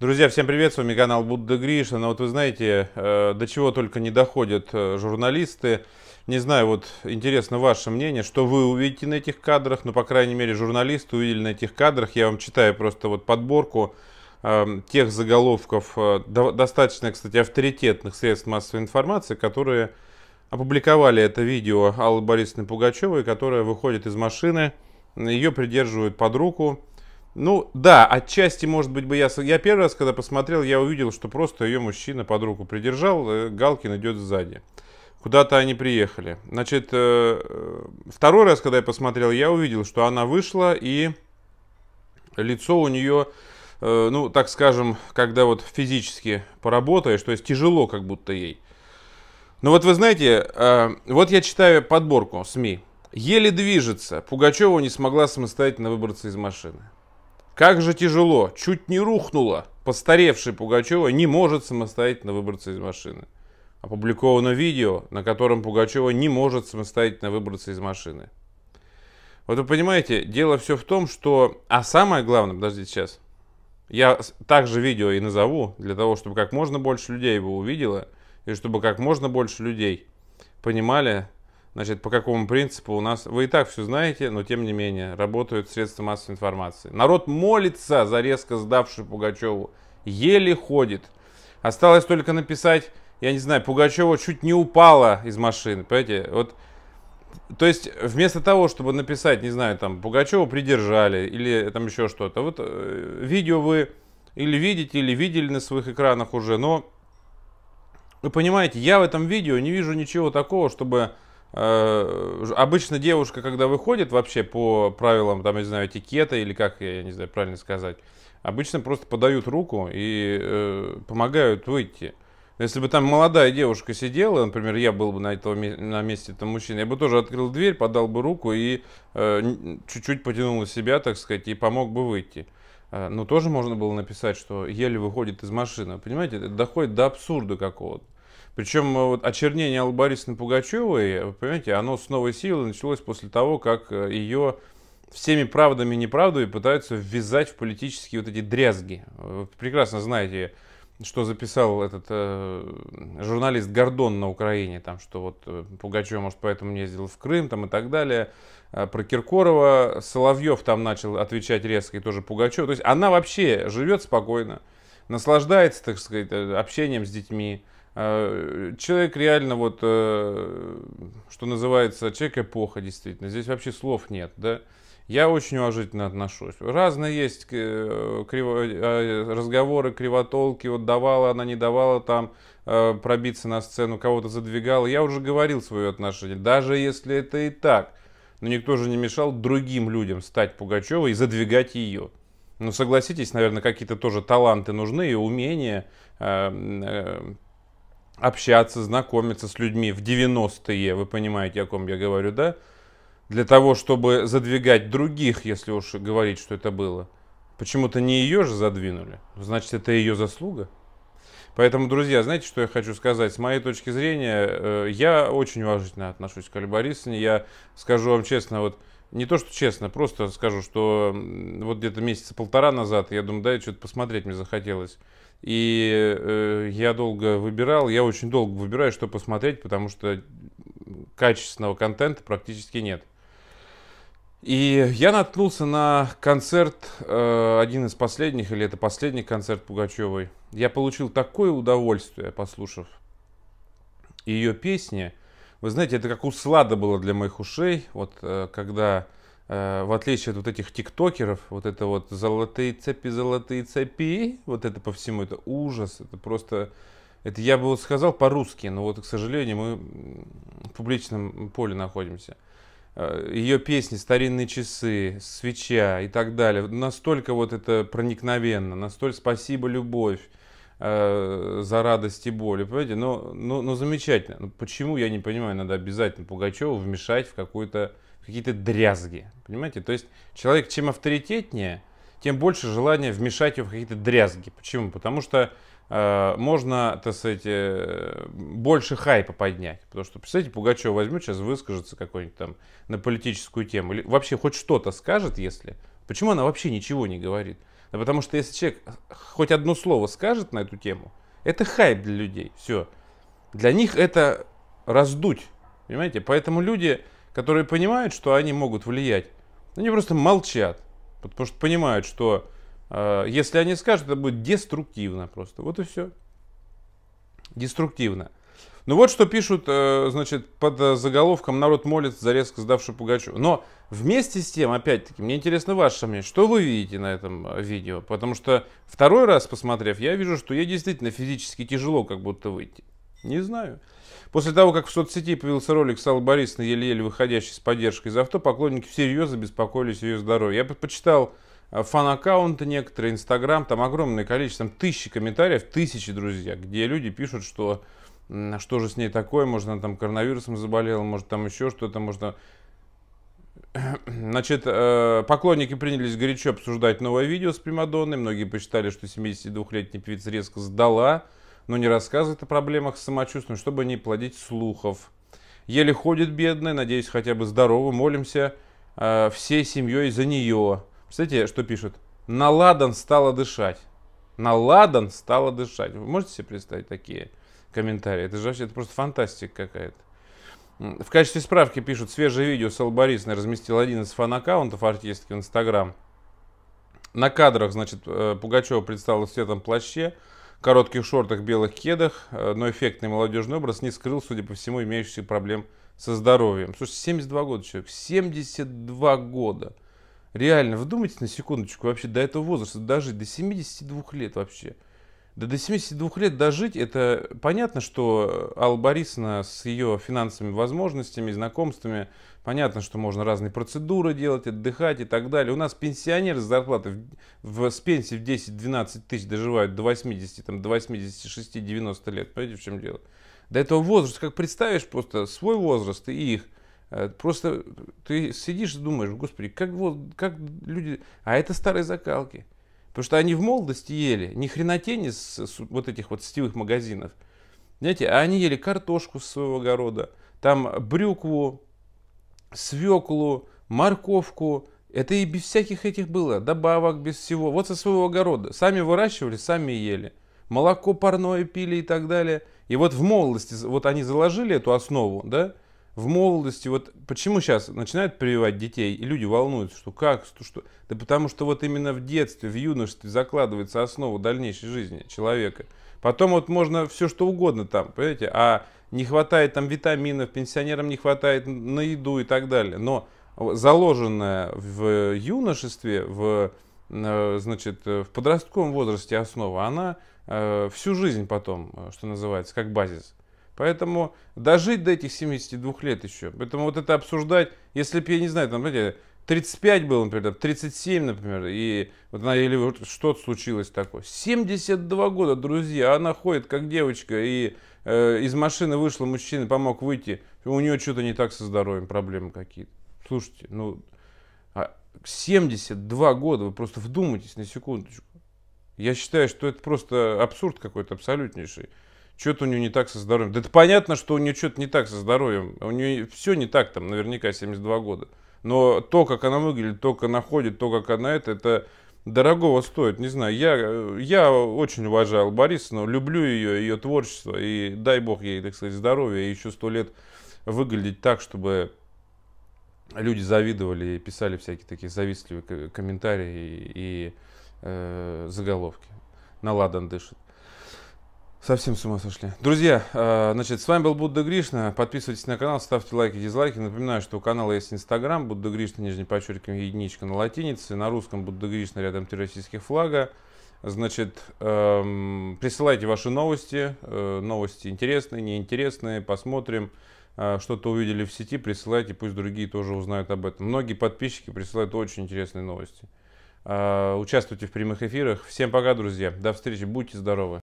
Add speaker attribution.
Speaker 1: Друзья, всем привет, с вами канал Будда Гриша. Ну, вот вы знаете, э, до чего только не доходят э, журналисты. Не знаю, вот интересно ваше мнение, что вы увидите на этих кадрах, но, ну, по крайней мере, журналисты увидели на этих кадрах. Я вам читаю просто вот подборку э, тех заголовков, достаточно, кстати, авторитетных средств массовой информации, которые опубликовали это видео Аллы Борисовны Пугачевой, которая выходит из машины, ее придерживают под руку, ну да, отчасти, может быть, бы я... Я первый раз, когда посмотрел, я увидел, что просто ее мужчина под руку придержал, э, Галкин идет сзади. Куда-то они приехали. Значит, э, э, второй раз, когда я посмотрел, я увидел, что она вышла, и лицо у нее, ну, так скажем, когда вот физически поработаешь, то есть тяжело как будто ей. Но ну, вот вы знаете, вот я читаю подборку СМИ. Еле движется. Пугачева не смогла самостоятельно выбраться из машины. Как же тяжело, чуть не рухнула. Постаревший Пугачева не может самостоятельно выбраться из машины. Опубликовано видео, на котором Пугачева не может самостоятельно выбраться из машины. Вот вы понимаете, дело все в том, что... А самое главное, подождите сейчас. Я также видео и назову, для того, чтобы как можно больше людей его увидело, и чтобы как можно больше людей понимали, Значит, по какому принципу у нас... Вы и так все знаете, но тем не менее работают средства массовой информации. Народ молится за резко сдавшую Пугачеву. Еле ходит. Осталось только написать, я не знаю, Пугачева чуть не упала из машины. Понимаете, вот... То есть, вместо того, чтобы написать, не знаю, там, Пугачева придержали или там еще что-то, вот э, видео вы или видите, или видели на своих экранах уже, но вы понимаете, я в этом видео не вижу ничего такого, чтобы Э, обычно девушка, когда выходит вообще по правилам, там, я не знаю, этикета или как, я не знаю, правильно сказать, обычно просто подают руку и э, помогают выйти. Если бы там молодая девушка сидела, например, я был бы на, этого, на месте этого мужчины, я бы тоже открыл дверь, подал бы руку и э, чуть-чуть потянул на себя, так сказать, и помог бы выйти. Э, но тоже можно было написать, что еле выходит из машины. Понимаете, это доходит до абсурда какого-то. Причем э, вот очернение Аллы Борисовны Пугачевой, э, понимаете, оно с новой силой началось после того, как э, ее всеми правдами и неправдами пытаются ввязать в политические вот эти дрязги. Вы прекрасно знаете, что записал этот э, журналист Гордон на Украине, там, что вот Пугачев, может, поэтому не ездил в Крым, там и так далее. А про Киркорова Соловьев там начал отвечать резко, и тоже Пугачев. То есть она вообще живет спокойно, наслаждается, так сказать, общением с детьми Э, человек реально вот, э, что называется, человек эпоха действительно. Здесь вообще слов нет, да. Я очень уважительно отношусь. Разные есть э, криво, разговоры, кривотолки, вот давала она, не давала там пробиться на сцену, кого-то задвигала. Я уже говорил свое отношение, даже если это и так. Но никто же не мешал другим людям стать Пугачевой и задвигать ее. Ну, согласитесь, наверное, какие-то тоже таланты нужны и умения общаться, знакомиться с людьми в 90-е, вы понимаете, о ком я говорю, да? Для того, чтобы задвигать других, если уж говорить, что это было. Почему-то не ее же задвинули. Значит, это ее заслуга. Поэтому, друзья, знаете, что я хочу сказать? С моей точки зрения, э, я очень уважительно отношусь к Али Борисовне. Я скажу вам честно, вот не то, что честно, просто скажу, что вот где-то месяца полтора назад, я думаю, да, что-то посмотреть мне захотелось. И э, я долго выбирал, я очень долго выбираю, что посмотреть, потому что качественного контента практически нет. И я наткнулся на концерт, э, один из последних, или это последний концерт Пугачевой. Я получил такое удовольствие, послушав ее песни. Вы знаете, это как услада было для моих ушей. Вот э, когда Э, в отличие от вот этих тиктокеров, вот это вот золотые цепи, золотые цепи, вот это по всему, это ужас, это просто, это я бы вот сказал по-русски, но вот, к сожалению, мы в публичном поле находимся. Э, Ее песни, старинные часы, свеча и так далее, настолько вот это проникновенно, настолько спасибо, любовь э, за радость и боль, понимаете, но, но, но замечательно. Почему, я не понимаю, надо обязательно Пугачеву вмешать в какую-то какие-то дрязги. Понимаете? То есть человек чем авторитетнее, тем больше желания вмешать его в какие-то дрязги. Почему? Потому что э, можно, так сказать, э, больше хайпа поднять. Потому что, представьте, Пугачев возьмет, сейчас выскажется какой-нибудь там на политическую тему. Или вообще хоть что-то скажет, если. Почему она вообще ничего не говорит? Да потому что если человек хоть одно слово скажет на эту тему, это хайп для людей. Все. Для них это раздуть. Понимаете? Поэтому люди которые понимают, что они могут влиять, они просто молчат, потому что понимают, что э, если они скажут, это будет деструктивно просто. Вот и все. Деструктивно. Ну вот что пишут, э, значит, под э, заголовком «Народ молится за резко сдавшую пугачу". Но вместе с тем, опять-таки, мне интересно ваше мнение, что вы видите на этом э, видео? Потому что второй раз посмотрев, я вижу, что ей действительно физически тяжело как будто выйти. Не знаю. После того, как в соцсети появился ролик Сал Борисовны, еле-еле выходящий с поддержкой из авто, поклонники всерьез о ее здоровье. Я почитал э, фан-аккаунты некоторые, Инстаграм, там огромное количество, там тысячи комментариев, тысячи, друзья, где люди пишут, что «А что же с ней такое, может, она там коронавирусом заболела, может, там еще что-то, может, Значит, э, поклонники принялись горячо обсуждать новое видео с Примадонной. Многие посчитали, что 72-летняя певица резко сдала но не рассказывает о проблемах с самочувствием, чтобы не плодить слухов. Еле ходит бедная, надеюсь, хотя бы здорова, молимся э, всей семьей за нее. Кстати, что пишут? Наладан стала дышать. наладан стала дышать. Вы можете себе представить такие комментарии? Это же вообще это просто фантастика какая-то. В качестве справки пишут, свежее видео Сал Борисовна разместил один из фан-аккаунтов артистки в Инстаграм. На кадрах, значит, э, Пугачева предстала в светлом плаще, коротких шортах, белых кедах, э, но эффектный молодежный образ не скрыл, судя по всему, имеющихся проблем со здоровьем. Слушай, 72 года человек, 72 года. Реально, вдумайтесь на секундочку, вообще до этого возраста даже до 72 лет вообще. Да до 72 лет дожить, это понятно, что Алла Борисовна с ее финансовыми возможностями, знакомствами, понятно, что можно разные процедуры делать, отдыхать и так далее. У нас пенсионеры с зарплатой, в, в, с пенсии в 10-12 тысяч доживают до 80, там, до 86-90 лет. Понимаете, в чем дело? До этого возраста, как представишь, просто свой возраст и их. Э, просто ты сидишь и думаешь, господи, как, вот, как люди... А это старые закалки. Потому что они в молодости ели ни хренотени с, с вот этих вот сетевых магазинов. Знаете, а они ели картошку с своего огорода, там брюкву, свеклу, морковку. Это и без всяких этих было, добавок, без всего. Вот со своего огорода. Сами выращивали, сами ели. Молоко парное пили и так далее. И вот в молодости вот они заложили эту основу, да, в молодости, вот почему сейчас начинают прививать детей, и люди волнуются, что как, что, что. Да потому что вот именно в детстве, в юношестве закладывается основа дальнейшей жизни человека. Потом вот можно все что угодно там, понимаете, а не хватает там витаминов, пенсионерам не хватает на еду и так далее. Но заложенная в юношестве, в, э, значит, э, в подростковом возрасте основа, она э, всю жизнь потом, что называется, как базис – Поэтому дожить до этих 72 лет еще. Поэтому вот это обсуждать, если бы, я не знаю, там, знаете, 35 был, например, 37, например, и вот она, или вот что-то случилось такое. 72 года, друзья, она ходит как девочка, и э, из машины вышла мужчина, помог выйти, у нее что-то не так со здоровьем, проблемы какие-то. Слушайте, ну, 72 а года, вы просто вдумайтесь на секундочку. Я считаю, что это просто абсурд какой-то абсолютнейший что-то у нее не так со здоровьем. Да это понятно, что у нее что-то не так со здоровьем. У нее все не так там, наверняка, 72 года. Но то, как она выглядит, то, как она ходит, то, как она это, это дорогого стоит. Не знаю, я, я очень уважаю но люблю ее, ее творчество. И дай бог ей, так сказать, здоровья. И еще сто лет выглядеть так, чтобы люди завидовали и писали всякие такие завистливые комментарии и, и э, заголовки. На ладан дышит. Совсем с ума сошли. Друзья, э, значит, с вами был Будда Гришна. Подписывайтесь на канал, ставьте лайки, дизлайки. Напоминаю, что у канала есть Инстаграм, Будда Гришна, нижний подчеркиваем, единичка на латинице. На русском Будда Гришна рядом три российских флага. Значит, эм, присылайте ваши новости. Э, новости интересные, неинтересные. Посмотрим. Э, Что-то увидели в сети, присылайте, пусть другие тоже узнают об этом. Многие подписчики присылают очень интересные новости. Э, участвуйте в прямых эфирах. Всем пока, друзья. До встречи. Будьте здоровы.